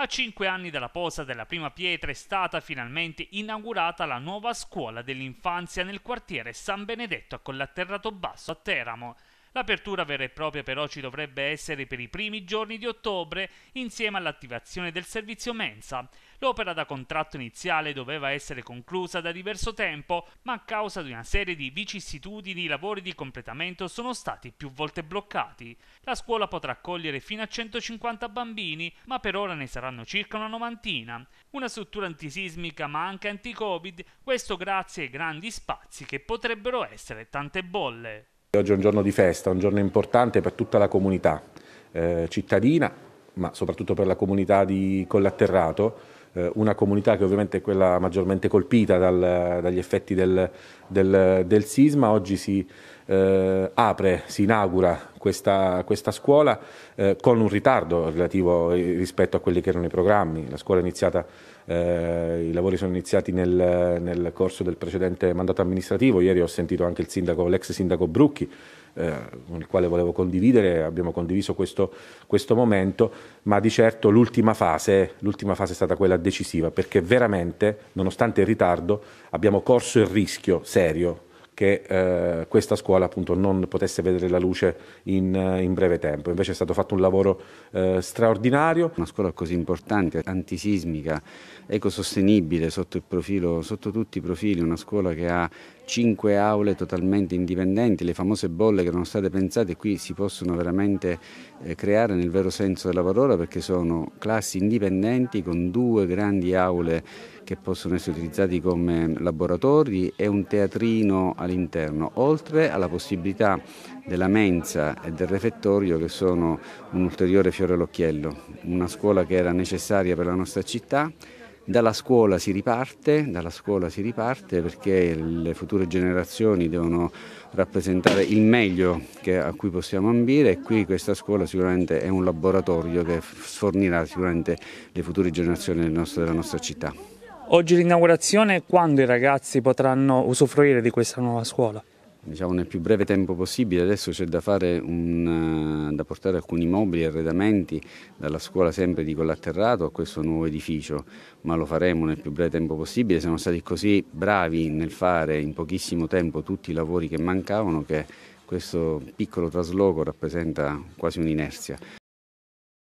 A cinque anni dalla posa della prima pietra è stata finalmente inaugurata la nuova scuola dell'infanzia nel quartiere San Benedetto a Collatterrato Basso a Teramo. L'apertura vera e propria però ci dovrebbe essere per i primi giorni di ottobre insieme all'attivazione del servizio mensa. L'opera da contratto iniziale doveva essere conclusa da diverso tempo, ma a causa di una serie di vicissitudini i lavori di completamento sono stati più volte bloccati. La scuola potrà accogliere fino a 150 bambini, ma per ora ne saranno circa una novantina. Una struttura antisismica ma anche anti-Covid, questo grazie ai grandi spazi che potrebbero essere tante bolle. Oggi è un giorno di festa, un giorno importante per tutta la comunità eh, cittadina, ma soprattutto per la comunità di Collatterrato, eh, una comunità che ovviamente è quella maggiormente colpita dal, dagli effetti del, del, del, sisma. Oggi si eh, apre, si inaugura questa, questa scuola eh, con un ritardo relativo eh, rispetto a quelli che erano i programmi. La scuola è iniziata, eh, i lavori sono iniziati nel, nel corso del precedente mandato amministrativo. Ieri ho sentito anche il sindaco, l'ex sindaco Brucchi eh, con il quale volevo condividere, abbiamo condiviso questo, questo momento, ma di certo l'ultima fase, l'ultima fase è stata quella decisiva, perché veramente, nonostante il ritardo, abbiamo corso il rischio serio che eh, questa scuola appunto non potesse vedere la luce in, eh, in breve tempo. Invece è stato fatto un lavoro eh, straordinario. Una scuola così importante, antisismica, ecosostenibile sotto, profilo, sotto tutti i profili, una scuola che ha cinque aule totalmente indipendenti, le famose bolle che erano state pensate qui si possono veramente eh, creare nel vero senso della parola perché sono classi indipendenti con due grandi aule che possono essere utilizzati come laboratori e un teatrino all'interno, oltre alla possibilità della mensa e del refettorio che sono un ulteriore fiore all'occhiello, una scuola che era necessaria per la nostra città dalla scuola si riparte, dalla scuola si riparte perché le future generazioni devono rappresentare il meglio che, a cui possiamo ambire e qui questa scuola sicuramente è un laboratorio che fornirà sicuramente le future generazioni della nostra, della nostra città. Oggi l'inaugurazione, quando i ragazzi potranno usufruire di questa nuova scuola? Diciamo nel più breve tempo possibile, adesso c'è da, un, eh, da portare alcuni mobili e arredamenti dalla scuola sempre di Collatterrato a questo nuovo edificio, ma lo faremo nel più breve tempo possibile, siamo stati così bravi nel fare in pochissimo tempo tutti i lavori che mancavano che questo piccolo trasloco rappresenta quasi un'inerzia.